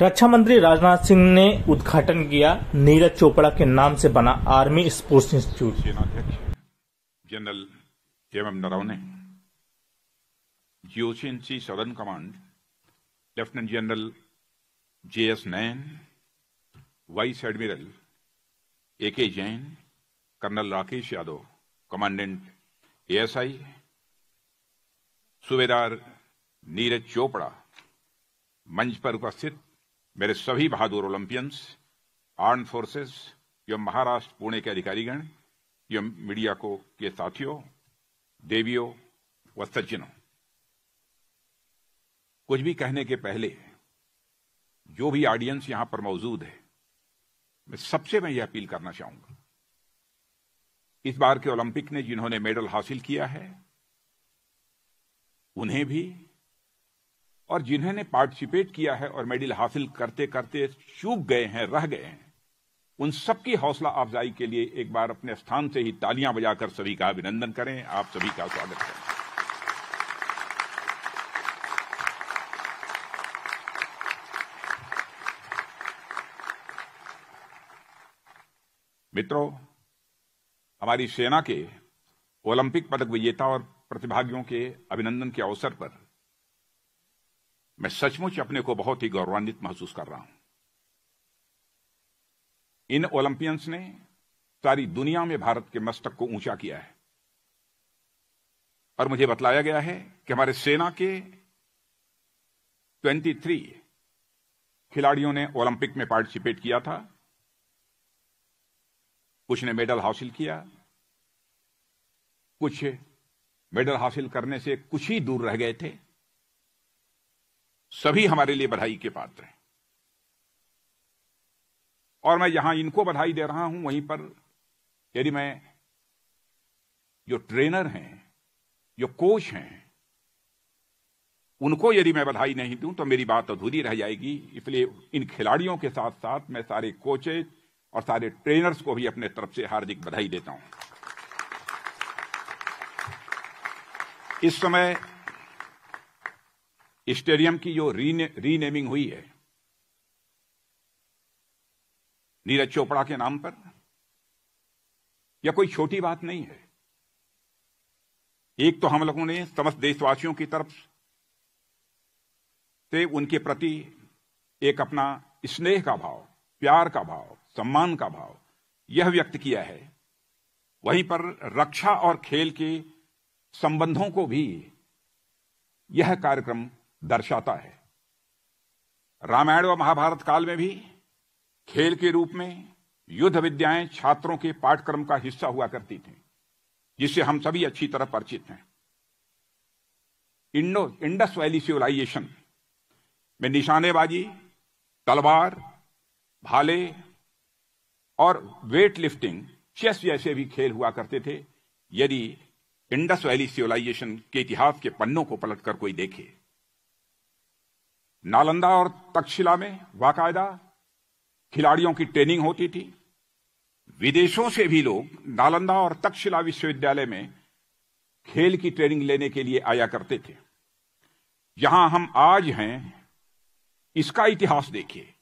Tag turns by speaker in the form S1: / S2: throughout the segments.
S1: रक्षा मंत्री राजनाथ सिंह ने उद्घाटन किया नीरज चोपड़ा के नाम से बना आर्मी स्पोर्ट्स इंस्टीट्यूट सेनाध्यक्ष जनरल एम एम ने GOC in C southern command lieutenant general J S Nain vice admiral A K Jain colonel Rakesh Yadav commandant ASI सूबेदार नीरज चोपड़ा मंच पर उपस्थित मेरे सभी बहादुर ओलंपियंस आर्म फोर्सेस एवं महाराष्ट्र पुणे के अधिकारीगण एवं मीडिया को के साथियों देवियों व सज्जनों कुछ भी कहने के पहले जो भी ऑडियंस यहां पर मौजूद है मैं सबसे मैं यह अपील करना चाहूंगा इस बार के ओलंपिक ने जिन्होंने मेडल हासिल किया है उन्हें भी और जिन्होंने पार्टिसिपेट किया है और मेडल हासिल करते करते चूक गए हैं रह गए हैं उन सबकी हौसला अफजाई के लिए एक बार अपने स्थान से ही तालियां बजाकर सभी का अभिनंदन करें आप सभी का स्वागत करें मित्रों हमारी सेना के ओलंपिक पदक विजेता और प्रतिभागियों के अभिनंदन के अवसर पर मैं सचमुच अपने को बहुत ही गौरवान्वित महसूस कर रहा हूं इन ओलंपियंस ने सारी दुनिया में भारत के मस्तक को ऊंचा किया है और मुझे बतलाया गया है कि हमारे सेना के 23 खिलाड़ियों ने ओलंपिक में पार्टिसिपेट किया था कुछ ने मेडल हासिल किया कुछ मेडल हासिल करने से कुछ ही दूर रह गए थे सभी हमारे लिए बधाई के पात्र हैं और मैं यहां इनको बधाई दे रहा हूं वहीं पर यदि मैं जो ट्रेनर हैं जो कोच हैं उनको यदि मैं बधाई नहीं दूं तो मेरी बात अधूरी रह जाएगी इसलिए इन खिलाड़ियों के साथ साथ मैं सारे कोचेज और सारे ट्रेनर्स को भी अपने तरफ से हार्दिक बधाई देता हूं इस समय स्टेडियम की जो रीनेमिंग हुई है नीरज चोपड़ा के नाम पर यह कोई छोटी बात नहीं है एक तो हम लोगों ने समस्त देशवासियों की तरफ से उनके प्रति एक अपना स्नेह का भाव प्यार का भाव सम्मान का भाव यह व्यक्त किया है वहीं पर रक्षा और खेल के संबंधों को भी यह कार्यक्रम दर्शाता है रामायण व महाभारत काल में भी खेल के रूप में युद्ध विद्याएं छात्रों के पाठ्यक्रम का हिस्सा हुआ करती थी जिससे हम सभी अच्छी तरह परिचित हैं इंडो इंडस वैली सिविलाइजेशन में निशानेबाजी तलवार भाले और वेट लिफ्टिंग चेस जैसे भी खेल हुआ करते थे यदि इंडस वैली सिविलाइजेशन के इतिहास के पन्नों को पलटकर कोई देखे नालंदा और तक्षशिला में बाकायदा खिलाड़ियों की ट्रेनिंग होती थी विदेशों से भी लोग नालंदा और तक्षशिला विश्वविद्यालय में खेल की ट्रेनिंग लेने के लिए आया करते थे जहां हम आज हैं इसका इतिहास देखिए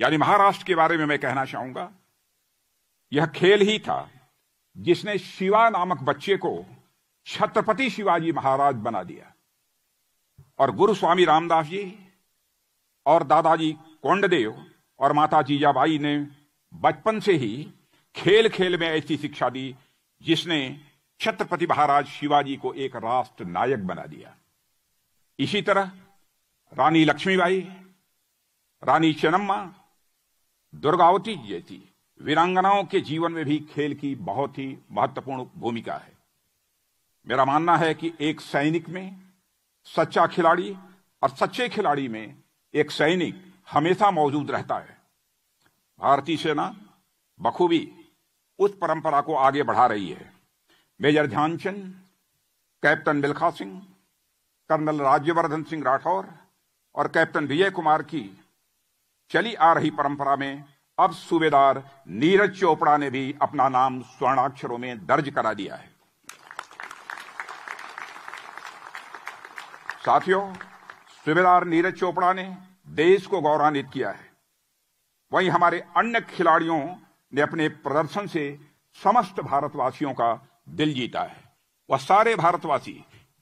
S1: यानी महाराष्ट्र के बारे में मैं कहना चाहूंगा यह खेल ही था जिसने शिवा नामक बच्चे को छत्रपति शिवाजी महाराज बना दिया और गुरु स्वामी रामदास जी और दादाजी कोंडदेव और माता जीजाबाई ने बचपन से ही खेल खेल में ऐसी शिक्षा दी जिसने छत्रपति महाराज शिवाजी को एक राष्ट्र नायक बना दिया इसी तरह रानी लक्ष्मीबाई रानी चनम्मा दुर्गावती जैसी वीरांगनाओं के जीवन में भी खेल की बहुत ही महत्वपूर्ण भूमिका है मेरा मानना है कि एक सैनिक में सच्चा खिलाड़ी और सच्चे खिलाड़ी में एक सैनिक हमेशा मौजूद रहता है भारतीय सेना बखूबी उस परंपरा को आगे बढ़ा रही है major Dhyan Chand captain Milkha Singh colonel Rajyavardhan Singh Rathore और कैप्टन विजय कुमार की चली आ रही परंपरा में अब सूबेदार नीरज चोपड़ा ने भी अपना नाम स्वर्णाक्षरों में दर्ज करा दिया है साथियों सुबेदार नीरज चोपड़ा ने देश को गौरवान्वित किया है वहीं हमारे अन्य खिलाड़ियों ने अपने प्रदर्शन से समस्त भारतवासियों का दिल जीता है वह सारे भारतवासी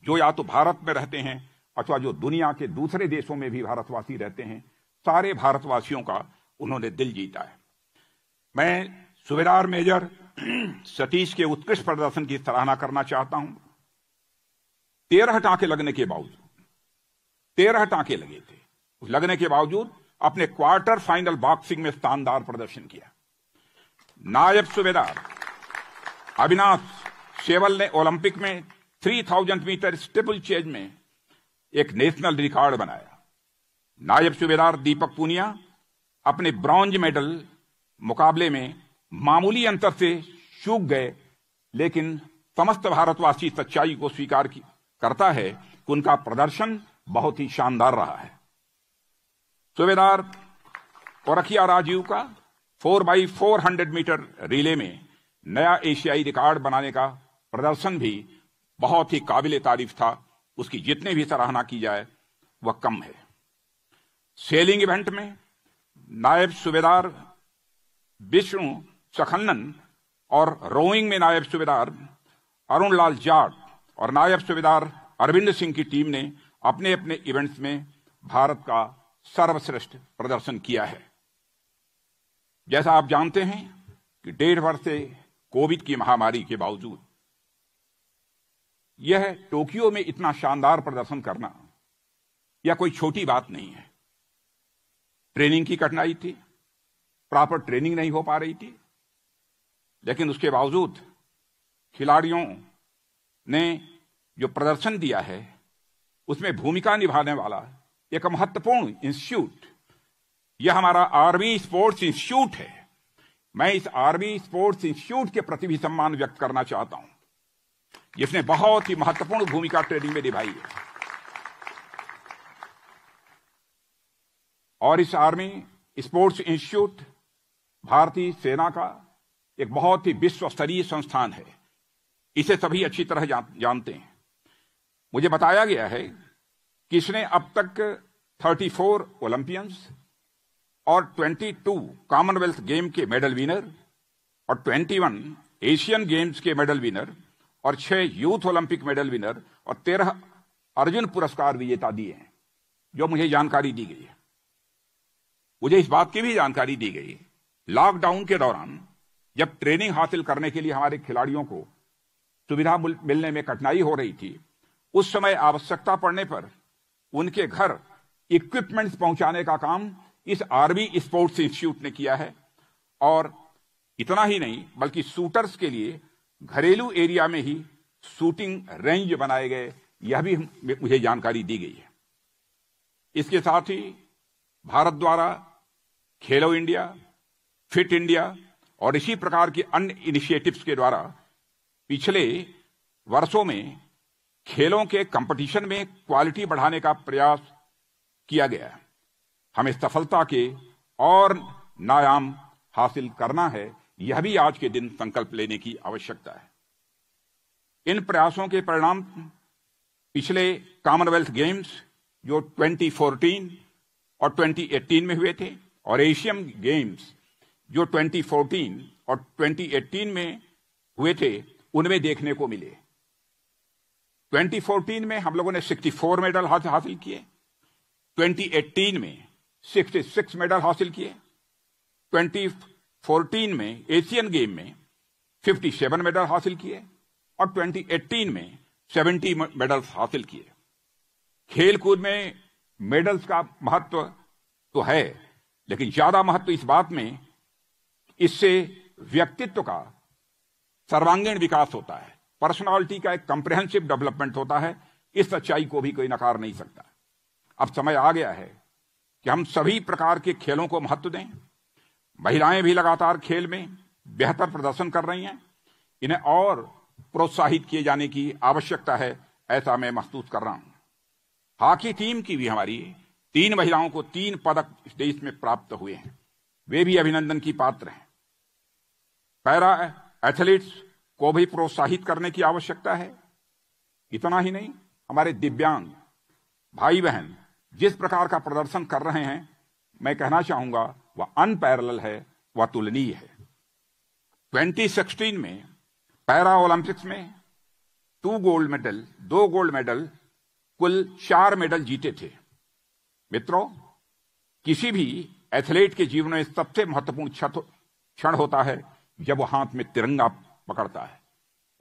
S1: जो या तो भारत में रहते हैं अथवा जो दुनिया के दूसरे देशों में भी भारतवासी रहते हैं सारे भारतवासियों का उन्होंने दिल जीता है मैं सुबेदार मेजर सतीश के उत्कृष्ट प्रदर्शन की सराहना करना चाहता हूं तेरह टाके लगने के बावजूद तेरह टांके लगे थे लगने के बावजूद अपने क्वार्टर फाइनल बॉक्सिंग में शानदार प्रदर्शन किया नायब सुबेदार अविनाश सेवल ने ओलंपिक में 3000 मीटर स्टेबल चेज में एक नेशनल रिकॉर्ड बनाया नायब सुबेदार दीपक पूनिया अपने ब्रॉन्ज मेडल मुकाबले में मामूली अंतर से चूक गए लेकिन समस्त भारतवासी सच्चाई को स्वीकार करता है कि उनका प्रदर्शन बहुत ही शानदार रहा है सूबेदार औरखिया राजीव का four by four hundred metre relay में नया एशियाई रिकॉर्ड बनाने का प्रदर्शन भी बहुत ही काबिल तारीफ था उसकी जितने भी सराहना की जाए वह कम है सेलिंग इवेंट में नायब सूबेदार विष्णु सखन्नन और रोइंग में नायब सुबेदार अरुण लाल जाट और नायब सुबेदार अरविंद सिंह की टीम ने अपने अपने इवेंट्स में भारत का सर्वश्रेष्ठ प्रदर्शन किया है जैसा आप जानते हैं कि डेढ़ वर्ष से कोविड की महामारी के बावजूद यह टोक्यो में इतना शानदार प्रदर्शन करना यह कोई छोटी बात नहीं है ट्रेनिंग की कठिनाई थी प्रॉपर ट्रेनिंग नहीं हो पा रही थी लेकिन उसके बावजूद खिलाड़ियों ने जो प्रदर्शन दिया है उसमें भूमिका निभाने वाला एक महत्वपूर्ण इंस्टीट्यूट यह हमारा आर्मी स्पोर्ट्स इंस्टीट्यूट है मैं इस आर्मी स्पोर्ट्स इंस्टीट्यूट के प्रति भी सम्मान व्यक्त करना चाहता हूं जिसने बहुत ही महत्वपूर्ण भूमिका ट्रेनिंग में निभाई है और इस आर्मी स्पोर्ट्स इंस्टीट्यूट भारतीय सेना का एक बहुत ही विश्व स्तरीय संस्थान है इसे सभी अच्छी तरह जानते हैं मुझे बताया गया है कि इसने अब तक 34 ओलंपियंस और 22 कॉमनवेल्थ गेम के मेडल विनर और 21 एशियन गेम्स के मेडल विनर और छह यूथ ओलंपिक मेडल विनर और तेरह अर्जुन पुरस्कार विजेता दिए हैं जो मुझे जानकारी दी गई है मुझे इस बात की भी जानकारी दी गई लॉकडाउन के दौरान जब ट्रेनिंग हासिल करने के लिए हमारे खिलाड़ियों को सुविधा मिलने में कठिनाई हो रही थी उस समय आवश्यकता पड़ने पर उनके घर इक्विपमेंट्स पहुंचाने का काम इस आर्मी स्पोर्ट्स इंस्टीट्यूट ने किया है और इतना ही नहीं बल्कि शूटर्स के लिए घरेलू एरिया में ही शूटिंग रेंज बनाए गए यह भी मुझे जानकारी दी गई है इसके साथ ही भारत द्वारा खेलो इंडिया फिट इंडिया और इसी प्रकार के अन्य इनिशिएटिव्स के द्वारा पिछले वर्षों में खेलों के कंपटीशन में क्वालिटी बढ़ाने का प्रयास किया गया है हमें सफलता के और नायाम हासिल करना है यह भी आज के दिन संकल्प लेने की आवश्यकता है इन प्रयासों के परिणाम पिछले कॉमनवेल्थ गेम्स जो 2014 और 2018 में हुए थे और एशियन गेम्स जो 2014 और 2018 में हुए थे उनमें देखने को मिले 2014 में हम लोगों ने 64 मेडल हासिल किए 2018 में 66 मेडल हासिल किए 2014 में एशियन गेम में 57 मेडल हासिल किए और 2018 में 70 मेडल्स हासिल किए खेल कूद में मेडल्स का महत्व तो है लेकिन ज्यादा महत्व इस बात में इससे व्यक्तित्व का सर्वांगीण विकास होता है पर्सनालिटी का एक कंप्रहेंसिव डेवलपमेंट होता है इस सच्चाई को भी कोई नकार नहीं सकता अब समय आ गया है कि हम सभी प्रकार के खेलों को महत्व दें महिलाएं भी लगातार खेल में बेहतर प्रदर्शन कर रही हैं इन्हें और प्रोत्साहित किए जाने की आवश्यकता है ऐसा मैं महसूस कर रहा हूं हॉकी टीम की भी हमारी तीन महिलाओं को तीन पदक इस देश में प्राप्त हुए हैं वे भी अभिनंदन की पात्र हैं पैरा एथलीट्स को भी प्रोत्साहित करने की आवश्यकता है इतना ही नहीं हमारे दिव्यांग भाई बहन जिस प्रकार का प्रदर्शन कर रहे हैं मैं कहना चाहूंगा वह अनपैरल है वह तुलनीय है 2016 में पैरा ओलंपिक्स में टू गोल्ड मेडल दो गोल्ड मेडल कुल चार मेडल जीते थे मित्रों किसी भी एथलीट के जीवन में सबसे महत्वपूर्ण क्षण होता है जब वो हाथ में तिरंगा पकड़ता है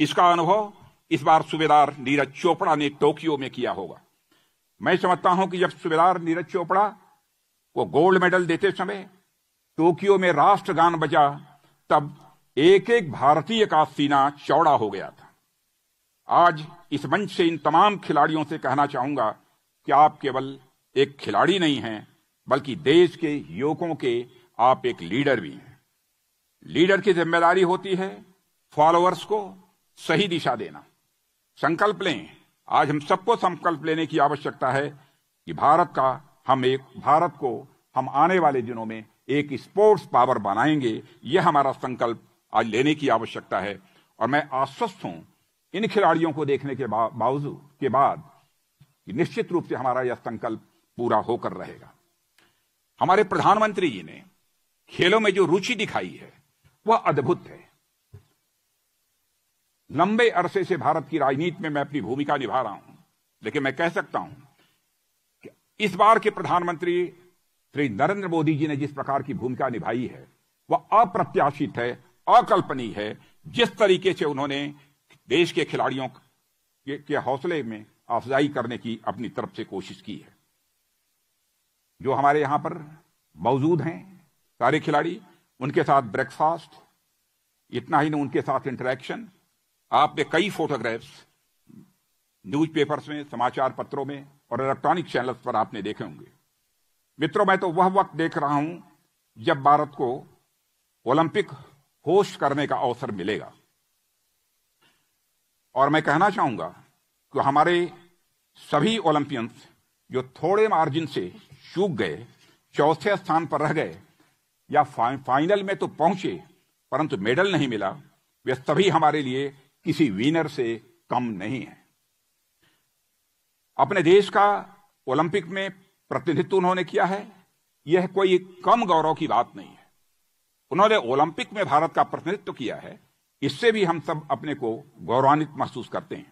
S1: इसका अनुभव इस बार सूबेदार नीरज चोपड़ा ने टोक्यो में किया होगा मैं समझता हूं कि जब सूबेदार नीरज चोपड़ा को गोल्ड मेडल देते समय टोक्यो में राष्ट्रगान बजा तब एक एक भारतीय का सीना चौड़ा हो गया था आज इस मंच से इन तमाम खिलाड़ियों से कहना चाहूंगा कि आप केवल एक खिलाड़ी नहीं हैं बल्कि देश के युवकों के आप एक लीडर भी हैं लीडर की जिम्मेदारी होती है फॉलोअर्स को सही दिशा देना संकल्प लें आज हम सबको संकल्प लेने की आवश्यकता है कि भारत का हम एक भारत को हम आने वाले दिनों में एक स्पोर्ट्स पावर बनाएंगे यह हमारा संकल्प आज लेने की आवश्यकता है और मैं आश्वस्त हूं इन खिलाड़ियों को देखने के बावजूद के बाद निश्चित रूप से हमारा यह संकल्प पूरा होकर रहेगा हमारे प्रधानमंत्री जी ने खेलों में जो रुचि दिखाई है वह अद्भुत है लंबे अरसे से भारत की राजनीति में मैं अपनी भूमिका निभा रहा हूं लेकिन मैं कह सकता हूं कि इस बार के प्रधानमंत्री श्री नरेंद्र मोदी जी ने जिस प्रकार की भूमिका निभाई है वह अप्रत्याशित है अकल्पनीय है जिस तरीके से उन्होंने देश के खिलाड़ियों के, के हौसले में अफजाई करने की अपनी तरफ से कोशिश की है जो हमारे यहां पर मौजूद हैं सारे खिलाड़ी उनके साथ ब्रेकफास्ट इतना ही ना उनके साथ इंटरेक्शन आपने कई फोटोग्राफ्स न्यूज़पेपर्स में समाचार पत्रों में और इलेक्ट्रॉनिक चैनल्स पर आपने देखे होंगे मित्रों मैं तो वह वक्त देख रहा हूं जब भारत को ओलंपिक होस्ट करने का अवसर मिलेगा और मैं कहना चाहूंगा कि हमारे सभी ओलंपियंस जो थोड़े मार्जिन से चूक गए चौथे स्थान पर रह गए या फाइनल में तो पहुंचे परंतु मेडल नहीं मिला वे सभी हमारे लिए किसी विनर से कम नहीं है अपने देश का ओलंपिक में प्रतिनिधित्व उन्होंने किया है यह कोई कम गौरव की बात नहीं है उन्होंने ओलंपिक में भारत का प्रतिनिधित्व किया है इससे भी हम सब अपने को गौरवान्वित महसूस करते हैं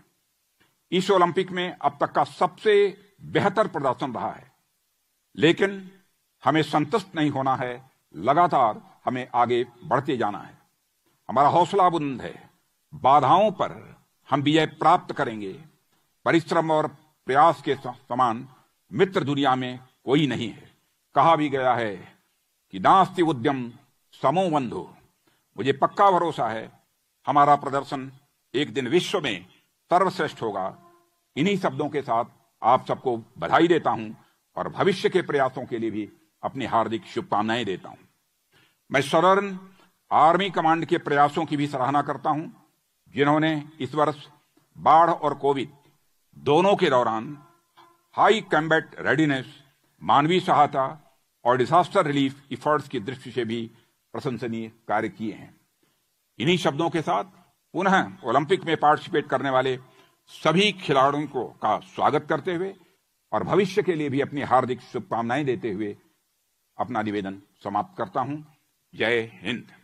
S1: इस ओलंपिक में अब तक का सबसे बेहतर प्रदर्शन रहा है लेकिन हमें संतुष्ट नहीं होना है लगातार हमें आगे बढ़ते जाना है हमारा हौसला बुलंद है बाधाओं पर हम विजय प्राप्त करेंगे परिश्रम और प्रयास के समान मित्र दुनिया में कोई नहीं है कहा भी गया है कि नास्ति उद्यम बंधु मुझे पक्का भरोसा है हमारा प्रदर्शन एक दिन विश्व में सर्वश्रेष्ठ होगा इन्हीं शब्दों के साथ आप सबको बधाई देता हूं और भविष्य के प्रयासों के लिए भी अपनी हार्दिक शुभकामनाएं देता हूं मैं सदर्न आर्मी कमांड के प्रयासों की भी सराहना करता हूं जिन्होंने इस वर्ष बाढ़ और कोविड दोनों के दौरान हाई कैम्बेट रेडीनेस मानवीय सहायता और डिजास्टर रिलीफ इफर्ट्स की दृष्टि से भी प्रशंसनीय कार्य किए हैं इन्हीं शब्दों के साथ पुनः ओलंपिक में पार्टिसिपेट करने वाले सभी खिलाड़ियों को का स्वागत करते हुए और भविष्य के लिए भी अपनी हार्दिक शुभकामनाएं देते हुए अपना निवेदन समाप्त करता हूं जय हिंद